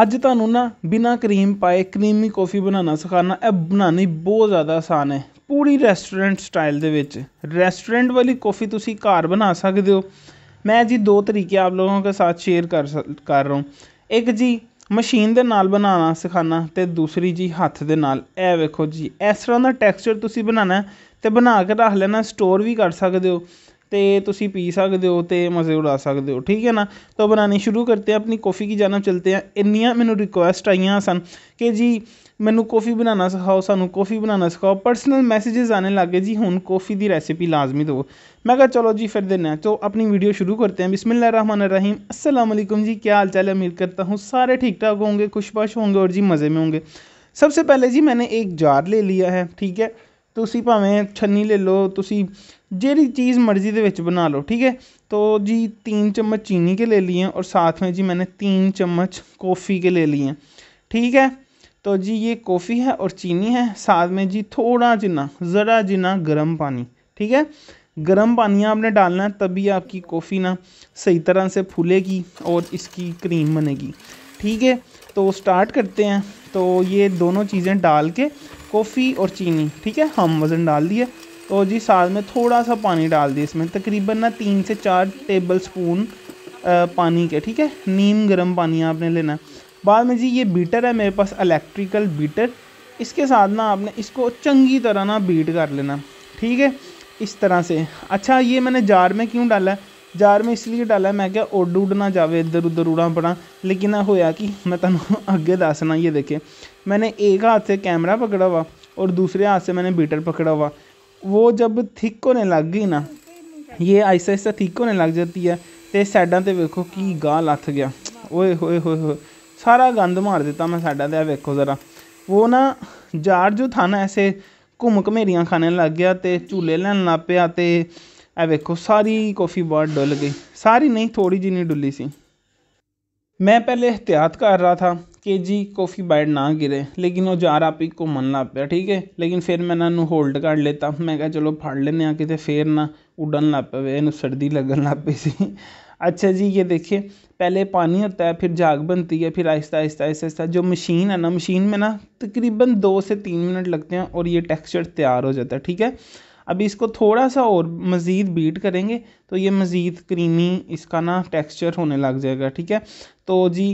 ਅੱਜ ਤੁਹਾਨੂੰ ਨਾ ਬਿਨਾ ਕਰੀਮ ਪਾਏ ਕਰੀਮੀ ਕੌਫੀ ਬਣਾਉਣਾ ਸਿਖਾਣਾ ਇਹ ਬਣਾਣੀ ਬਹੁਤ ਜ਼ਿਆਦਾ ਆਸਾਨ ਹੈ ਪੂਰੀ ਰੈਸਟੋਰੈਂਟ ਸਟਾਈਲ ਦੇ ਵਿੱਚ ਰੈਸਟੋਰੈਂਟ ਵਾਲੀ ਕੌਫੀ ਤੁਸੀਂ ਘਰ ਬਣਾ ਸਕਦੇ ਹੋ ਮੈਂ ਜੀ ਦੋ ਤਰੀਕੇ ਆਪ ਲੋਕਾਂ ਦੇ ਸਾਥ ਸ਼ੇਅਰ ਕਰ ਕਰ ਰਹਾ ਹਾਂ ਇੱਕ ਜੀ ਮਸ਼ੀਨ ਦੇ ਨਾਲ ਬਣਾਉਣਾ ਸਿਖਾਣਾ ਤੇ ਦੂਸਰੀ ਜੀ ਹੱਥ ਦੇ ਨਾਲ ਇਹ ਵੇਖੋ ਜੀ ਇਸ ਤਰ੍ਹਾਂ ਦਾ ਟੈਕਸਚਰ ਤੁਸੀਂ ਬਣਾਣਾ ਤੇ ਬਣਾ ਕੇ ਰੱਖ ਲੈਣਾ ਸਟੋਰ ਵੀ ਕਰ ਸਕਦੇ ਹੋ ਅਤੇ ਤੁਸੀਂ ਪੀ ਸਕਦੇ ਹੋ ਅਤੇ ਮਜ਼ੇ ਉਡਾ ਸਕਦੇ ਹੋ ਠੀਕ ਹੈ ਨਾ ਤੋ ਬਣਾਉਣੀ ਸ਼ੁਰੂ ਕਰਤੇ ਹੈ ਆਪਣੀ ਕੌਫੀ ਕੀ ਜਾਨਬ ਚਲਤੇ ਹੈ ਇੰਨੀਆਂ ਮੈਨੂੰ ਰਿਕੁਐਸਟ ਆਈਆਂ ਸਨ ਕਿ ਜੀ ਮੈਨੂੰ ਕੌਫੀ ਬਣਾਉਣਾ ਸਿਖਾਓ ਸਾਨੂੰ ਕੌਫੀ ਬਣਾਉਣਾ ਸਿਖਾਓ ਪਰਸਨਲ ਮੈਸੇਜਿਸ ਆਉਣੇ ਲੱਗ ਗਏ ਜੀ ਹੁਣ ਕੌਫੀ ਦੀ ਰੈਸਿਪੀ ਲਾਜ਼ਮੀ ਦਿਓ मैं कहा चलो जी फिर देना है तो अपनी वीडियो शुरू करते हैं बिसमिल्ल रन रहीम अस्सलाम वालेकुम जी क्या हाल चाल है उम्मीद करता हूँ सारे ठीक ठाक होंगे खुशबाश होंगे और जी मज़े में होंगे सबसे पहले जी मैंने एक जार ले लिया है ठीक है ਤੁਸੀਂ भावें छन्नी ले लो ਤੁਸੀਂ जी चीज़ मर्ज़ी के ਵਿੱਚ बना लो ठीक है तो जी तीन चम्मच चीनी के ले लिए हैं और साथ में जी मैंने तीन चम्मच कॉफ़ी के ले लिए ठीक है तो जी ये कॉफ़ी है और चीनी है साथ में जी थोड़ा जिना ज़रा जिना गर्म पानी ठीक है गर्म पानी आपने डालना है तभी आपकी कॉफ़ी ना सही तरह से फूलेगी और इसकी क्रीम बनेगी ठीक है तो स्टार्ट करते हैं तो ये दोनों चीज़ें डाल के कॉफ़ी और चीनी ठीक है हम वज़न डाल दिए तो जी साथ में थोड़ा सा पानी डाल दिया इसमें तकरीबन ना तीन से चार टेबल स्पून पानी के ठीक है नीम गर्म पानी आपने लेना है बाद में जी ये बीटर है मेरे पास इलेक्ट्रिकल बीटर इसके साथ ना आपने इसको चंगी तरह ना बीट कर लेना ठीक है इस तरह से अच्छा ये मैंने जार में क्यों डाला है ਜਾਰ ਮੈਂ ਇਸ ਲਈ ਡਾਲਾ ਮੈਂ ਕਿਹਾ ਉੱਡ ਉੱਡ ਨਾ ਜਾਵੇ ਇੱਧਰ ਉੱਧਰ ਉੜਾ ਬਣਾ ਲੇਕਿਨ ਆ ਹੋਇਆ ਕਿ ਮੈਂ ਤੁਹਾਨੂੰ ਅੱਗੇ ਦੱਸਣਾ ਇਹ ਦੇਖੇ ਮੈਨੇ ਇੱਕ ਹੱਥ ਤੇ ਕੈਮਰਾ ਪਕੜਾ ਵਾ ਔਰ ਦੂਸਰੇ ਹੱਥ ਤੇ ਮੈਨੇ ਬੀਟਰ ਪਕੜਾ ਵਾ ਉਹ जब ਥਿੱਕ ਹੋਣੇ ਲੱਗ ਗਈ ਨਾ ਇਹ ਐਸਾ ਐਸਾ ਥਿੱਕ ਹੋਣੇ ਲੱਗ ਜਾਂਦੀ है ਤੇ ਸਾਈਡਾਂ ਤੇ ਵੇਖੋ ਕੀ ਗਾਹ ਲੱਥ ਗਿਆ ਓਏ ਹੋਏ ਹੋਏ ਹੋਏ ਸਾਰਾ ਗੰਦ ਮਾਰ ਦਿੱਤਾ ਮੈਂ ਸਾਡਾਂ ਤੇ ਆ ਵੇਖੋ ਜ਼ਰਾ ਉਹ ਨਾ ਜਾਰ ਜੋ ਥਾਣਾ ਐਸੇ ਘੁੰਮ ਘਮੇਰੀਆਂ ਖਾਣੇ ਲੱਗ ਗਿਆ ਤੇ ਝੂਲੇ ਲੈਣ ਲੱਪਿਆ ਤੇ ਇਹ ਵੇਖੋ ਸਾਰੀ ਕਾਫੀ ਬਹੁਤ ਡੁੱਲ ਗई ਸਾਰੀ नहीं थोड़ी जिनी डुली सी मैं पहले एहतियात कर रहा था कि जी कॉफ़ी बाइट ना गिरे लेकिन वो जार आप ही घूमन लग पाया ठीक है लेकिन फिर मैं इन्हों होल्ड कर लेता मैं क्या चलो फड़ लेने आ कि फिर ना उड़न लग पवे इन सर्दी लगन लग पी सी अच्छा जी ये देखिए पहले पानी होता है फिर जाग बनती है फिर आहिस्ता आहिस्ता आहिस्ता आहिस्ता जो मशीन है ना मशीन में ना तकरीबन दो से तीन मिनट लगते हैं और ये टेक्सचर तैयार हो जाता है ठीक है अब इसको थोड़ा सा और मज़ीद बीट करेंगे तो ये मज़ीद क्रीमी इसका ना टेक्सचर होने लग जाएगा ठीक है तो जी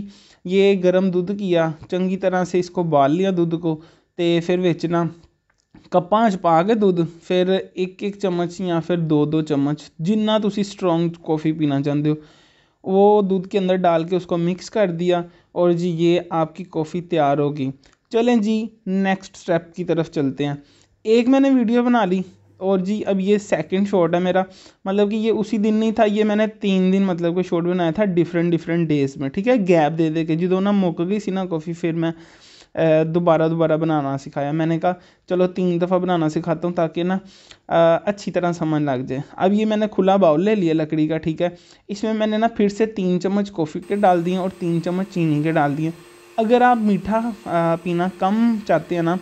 ये गर्म दुध किया चंगी तरह से इसको बाल लिया दूध को तो फिर बेचना कप्पा च पा के दुध फिर एक एक चम्मच या फिर दो दो चम्मच जिन्ना तुम स्ट्रोंग कॉफ़ी पीना चाहते हो वो दूध के अंदर डाल के उसको मिक्स कर दिया और जी ये आपकी कॉफ़ी तैयार होगी चलें जी नेक्स्ट स्टेप की तरफ चलते हैं एक मैंने वीडियो बना ली और जी अब ये सेकंड शॉट है मेरा मतलब कि ये उसी दिन नहीं था ये मैंने तीन दिन मतलब कि शॉट बनाया था डिफरेंट डिफरेंट डेज़ में ठीक है गैप दे दे के जो ना मौका गई सी ना कॉफ़ी फिर मैं दोबारा दोबारा बनाना सिखाया मैंने कहा चलो तीन दफ़ा बनाना सिखाता हूँ ताकि ना आ, अच्छी तरह समझ लग जाए अब ये मैंने खुला बाउल ले लिया लकड़ी का ठीक है इसमें मैंने ना फिर से तीन चम्मच कॉफ़ी के डाल दिए और तीन चम्मच चीनी के डाल दिए अगर आप मीठा पीना कम चाहते हैं ना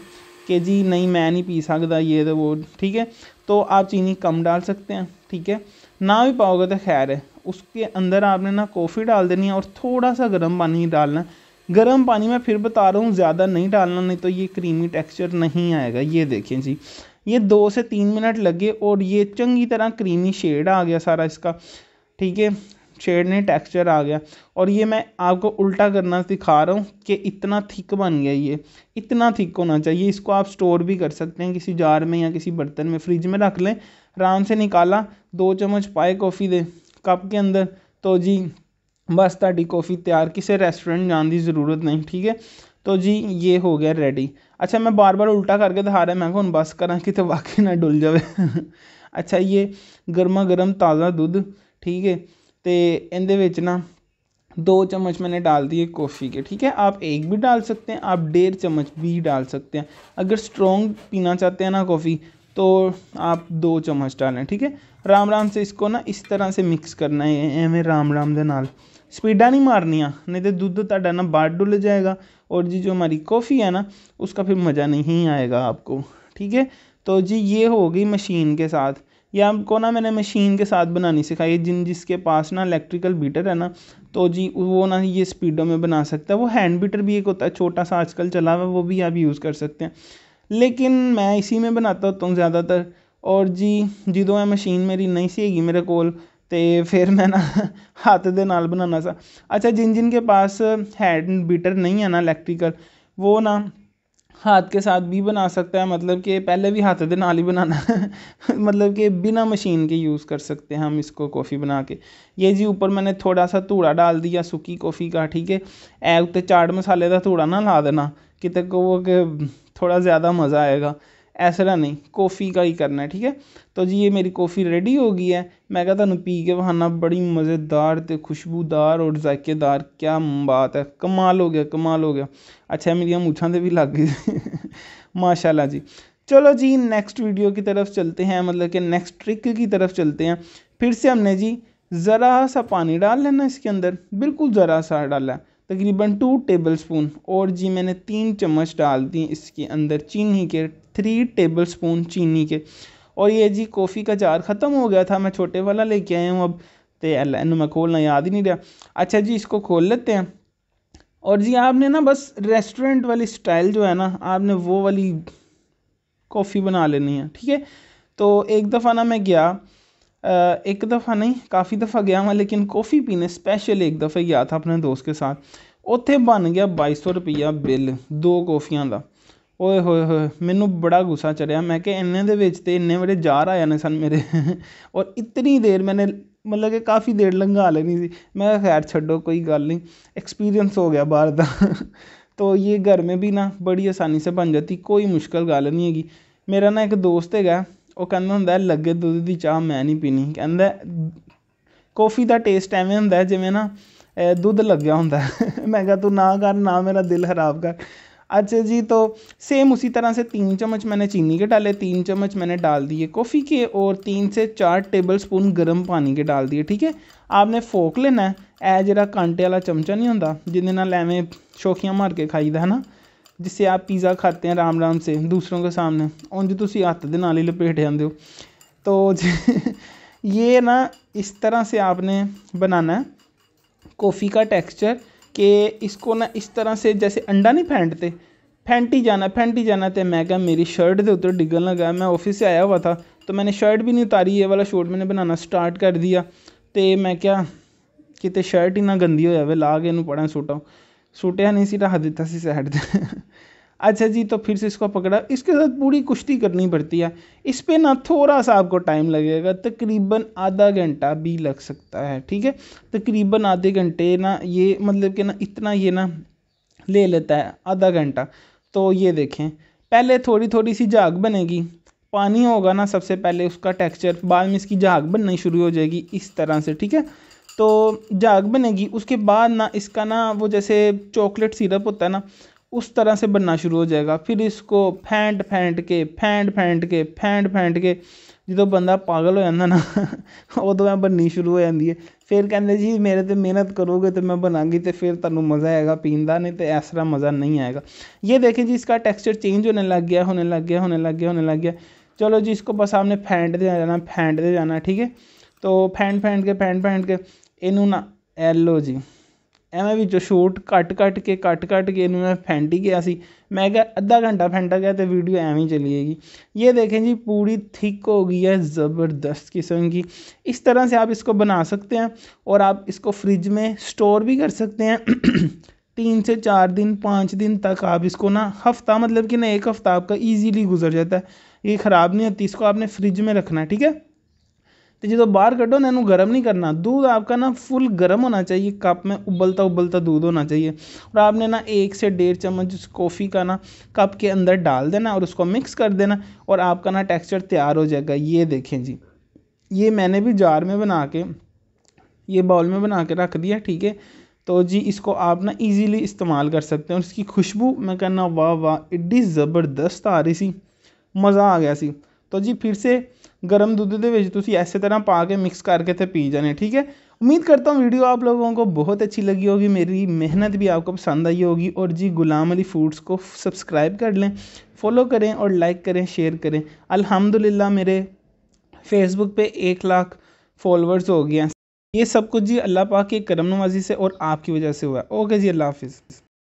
कि जी नहीं मैं नहीं पी सकता ये तो वो ठीक है तो आप चीनी कम डाल सकते हैं ठीक है ना भी पाओगे तो खैर है उसके अंदर आपने ना कॉफ़ी डाल देनी है और थोड़ा सा गर्म पानी डालना गर्म पानी में फिर बता रहा हूँ ज़्यादा नहीं डालना नहीं तो ये क्रीमी टेक्सचर नहीं आएगा ये देखें जी ये दो से तीन मिनट लगे और ये चंगी तरह क्रीमी शेड आ गया सारा इसका ठीक है शेड ने टेक्सचर आ गया और ये मैं आपको उल्टा करना सिखा रहा हूँ कि इतना थिक बन गया ये इतना थिक होना चाहिए इसको आप स्टोर भी कर सकते हैं किसी जार में या किसी बर्तन में फ्रिज में रख लें आराम से निकाला दो चम्मच पाए कॉफ़ी दे कप के अंदर तो जी बस ताकि कॉफ़ी तैयार किसी रेस्टोरेंट जाने की जरूरत नहीं ठीक है तो जी ये हो गया रेडी अच्छा मैं बार बार उल्टा करके दिखा रहा मैं हूँ बस करा कि तो वाकई ना डुल जाए अच्छा ये गर्मा गर्म ताज़ा दूध ठीक है तो ये ना दो चम्मच मैंने डाल दिए कॉफ़ी के ठीक है आप एक भी डाल सकते हैं आप डेढ़ चम्मच भी डाल सकते हैं अगर स्ट्रॉन्ग पीना चाहते हैं ना कॉफ़ी तो आप दो चम्मच डालें ठीक है राम राम से इसको ना इस तरह से मिक्स करना है एवं राम राम के नाल स्पीडा नहीं मारनिया नहीं तो दुध ताडा ना बाढ़ डुल जाएगा और जी जो हमारी कॉफ़ी है ना उसका फिर मज़ा नहीं आएगा आपको ठीक है तो जी ये हो गई मशीन के साथ या आपको ना मैंने मशीन के साथ बनानी सिखाई जिन जिसके पास ना इलेक्ट्रिकल बीटर है ना तो जी वो ना ये स्पीडों में बना सकता है वो हैंड बीटर भी एक होता है छोटा सा आजकल चला हुआ वो भी आप यूज़ कर सकते हैं लेकिन मैं इसी में बनाता होता हूँ ज़्यादातर और जी जो ਇਹ मशीन मेरी नहीं सी हैगी मेरे को ਤੇ ਫਿਰ ਮੈਂ ਨਾ ਹੱਥ ਦੇ ਨਾਲ ਬਣਾਉਣਾ ਸੀ जिन जिन ਜਿਨ ਕੇ ਪਾਸ ਹੈਂਡ ਬੀਟਰ ਨਹੀਂ ਹੈ ਨਾ ਇਲੈਕਟ੍ਰੀਕਲ ਉਹ हाथ के साथ भी बना सकता है मतलब कि पहले भी हाथ दे नाल ही बनाना मतलब कि बिना मशीन के यूज़ कर सकते हैं हम इसको कॉफ़ी बना के ये जी ऊपर मैंने थोड़ा सा धूड़ा डाल दिया सुखी कॉफ़ी का ठीक है ऐ उत्ते चाट मसाले का धूड़ा ना ला देना कितने को वो के थोड़ा ज़्यादा मज़ा आएगा ऐसा नहीं कॉफ़ी का ही करना है ठीक है तो जी ये मेरी कॉफ़ी रेडी हो गई है मैं क्या तुम पी के बहाना बड़ी मज़ेदार तो खुशबूदार और जायकेदार क्या बात है कमाल हो गया कमाल हो गया अच्छा मेरी मूछा से भी लग गई माशाला जी चलो जी नेक्स्ट वीडियो की तरफ चलते हैं मतलब कि नेक्स्ट ट्रिक की तरफ चलते हैं फिर से हमने जी ज़रा सा पानी डाल लेना इसके अंदर बिल्कुल ज़रा सा डाला है तकरीबन टू टेबलस्पून और जी मैंने तीन चम्मच डाल दी इसके अंदर चीनी के थ्री टेबलस्पून चीनी के और ये जी कॉफ़ी का जार ख़त्म हो गया था मैं छोटे वाला लेके आया हूँ अब तो अल्लाह मैं खोलना याद ही नहीं रहा अच्छा जी इसको खोल लेते हैं और जी आपने ना बस रेस्टोरेंट वाली स्टाइल जो है ना आपने वो वाली कॉफ़ी बना लेनी है ठीक है तो एक दफ़ा ना मैं गया एक दफ़ा नहीं काफ़ी दफ़ा गया हुआ लेकिन कॉफ़ी पीने स्पेशल एक दफ़े गया था अपने दोस्त के साथ ਉੱਥੇ ਬਣ ਗਿਆ 2200 ਸੌ ਬਿੱਲ ਦੋ ਕੌਫੀਆਂ ਦਾ ਓਏ ਹੋਏ ਹੋਏ ਮੈਨੂੰ ਬੜਾ ਗੁੱਸਾ ਚੜਿਆ ਮੈਂ ਕਿ ਇੰਨੇ ਦੇ ਵਿੱਚ ਤੇ ਇੰਨੇ ਬੜੇ ਜਾਰ ਆ ਜਾਣੇ ਸਨ ਮੇਰੇ ਔਰ ਇਤਨੀ ਦੇਰ ਮੈਨੇ ਮਤਲਬ ਕਿ ਕਾਫੀ ਦੇਰ ਲੰਘਾ ਲੈਣੀ ਸੀ ਮੈਂ ਖੈਰ ਛੱਡੋ ਕੋਈ ਗੱਲ ਨਹੀਂ ਐਕਸਪੀਰੀਅੰਸ ਹੋ ਗਿਆ ਬਾਹਰ ਦਾ तो ਇਹ ਘਰ में ਵੀ ਨਾ ਬੜੀ ਆਸਾਨੀ ਸੇ ਬਣ ਜਾਂਦੀ ਕੋਈ ਮੁਸ਼ਕਲ ਗੱਲ ਨਹੀਂ ਹੈਗੀ ਮੇਰਾ ਨਾ ਇੱਕ ਦੋਸਤ ਹੈਗਾ ਉਹ ਕਹਿੰਦਾ ਹੁੰਦਾ ਲੱਗੇ ਦੁੱਧ ਦੀ ਚਾਹ ਮੈਂ ਨਹੀਂ ਪੀਣੀ ਕਹਿੰਦਾ ਕੌਫੀ ਦਾ ਟੇਸਟ ਐਵੇਂ ਹੁੰਦਾ ਜਿਵੇਂ ਨਾ ਦੁੱਧ ਲੱਗਿਆ ਹੁੰਦਾ मैं कहा तू ना कर ना मेरा दिल ख़राब कर अच्छा जी तो सेम उसी तरह से तीन चम्मच मैंने चीनी के डाले तीन चम्मच मैंने डाल दिए कॉफ़ी के और तीन से चार टेबल स्पून गर्म पानी के डाल दिए ठीक है आपने फोक लेना है ए जरा कांटे वाला चमचा नहीं होंगे जिंदे एवें शोखियाँ मार के खाई है ना जिससे आप पिज़्ज़ा खाते हैं आराम आराम से दूसरों के सामने उंज तुम हत्थ के नाल ही लपेट आते हो तो ये ना इस तरह से आपने बनाना है कॉफ़ी का टेक्सचर कि इसको ना इस तरह से जैसे अंडा नहीं फेंटते फेंटी जाना फेंटी जाना तो मैं क्या मेरी शर्ट के उत्तर डिगन लगा मैं ऑफिस से आया हुआ था तो मैंने शर्ट भी नहीं उतारी ये वाला शॉर्ट मैंने बनाना स्टार्ट कर दिया तो मैं क्या कित शर्ट ही गंदी हो वे ला के इनू पढ़ा सुटाऊँ सुटिया नहीं सीटा हदीतासी से हट अच्छा जी तो फिर से इसको पकड़ा इसके साथ पूरी कुश्ती करनी पड़ती है इस पर ना थोड़ा सा आपको टाइम लगेगा तकरीबन आधा घंटा भी लग सकता है ठीक है तकरीबन आधे घंटे ना ये मतलब कि ना इतना ये ना ले लेता है आधा घंटा तो ये देखें पहले थोड़ी थोड़ी सी झाग बनेगी पानी होगा ना सबसे पहले उसका टेक्सचर बाद में इसकी झाग बननी शुरू हो जाएगी इस तरह से ठीक है तो जाग बनेगी उसके बाद ना इसका ना वो जैसे चॉकलेट सिरप होता है ना उस तरह से बनना शुरू हो जाएगा फिर इसको फेंट फेंट के फेंट फेंट के फेंट फेंट के जो बंदा पागल हो जाता ना उदो ਐ तो बननी शुरू हो जाती है फिर ਕਹਿੰਦੇ जी मेरे तो मेहनत करोगे तो मैं बनागी तो फिर ਤੁਹਾਨੂੰ मज़ा आएगा पीन का नहीं तो इस तरह मज़ा नहीं आएगा ये देखें जी इसका टेक्सचर चेंज होने लग गया होने लग गया होने लग गया होने लग गया चलो जी इसको बस आपने फेंट दे जाना फेंट दे जाना ठीक है तो फेंट फेंट के फेंट फेंट के इनू ना एलो जी एवें ਐਵੇਂ ਵਿੱਚੋਂ short cut cut cut cut cut ਕੇ ਇਹਨੂੰ ਮੈਂ ਫੈਂਟ ਹੀ ਗਿਆ ਸੀ मैं क्या अद्धा घंटा फेंटा गया तो वीडियो एवं ही चली जाएगी ये देखें जी पूरी थिक हो गई है ज़बरदस्त किस्म की इस तरह से आप इसको बना सकते हैं और आप इसको फ्रिज में स्टोर भी कर सकते हैं तीन से चार दिन पाँच दिन तक आप इसको ना हफ्ता मतलब कि ना एक हफ्ता आपका ईजीली गुजर जाता है ये ख़राब नहीं होती इसको आपने फ्रिज में रखना ठीक है तो जो बाहर कटो ना इनू गर्म नहीं करना दूध आपका ना फुल गर्म होना चाहिए कप में उबलता उबलता दूध होना चाहिए और आपने ना एक से डेढ़ चम्मच उस कॉफ़ी का ना कप के अंदर डाल देना और उसको मिक्स कर देना और आपका ना टेक्सचर तैयार हो जाएगा ये देखें जी ये मैंने भी जार में बना के ये बाउल में बना के रख दिया ठीक है तो जी इसको आप ना इजीली इस्तेमाल कर सकते हैं और इसकी खुशबू मैं कहना वाह वाह इड्डी ज़बरदस्त आ रही सी मज़ा आ गया सी तो जी फिर से गर्म दुध के इस तरह पा के मिक्स करके तो पी जाने ठीक है उम्मीद करता हूँ वीडियो आप लोगों को बहुत अच्छी लगी होगी मेरी मेहनत भी आपको पसंद आई होगी और जी गुलाम अली फूड्स को सब्सक्राइब कर लें फॉलो करें और लाइक करें शेयर करें अल्हम्दुलिल्लाह मेरे फेसबुक पे एक लाख फॉलोअर्स हो गए हैं ये सब कुछ जी अल्लाह पाक की करम नवाजी से और आपकी वजह से हुआ है ओके जी अल्लाह हाफिज़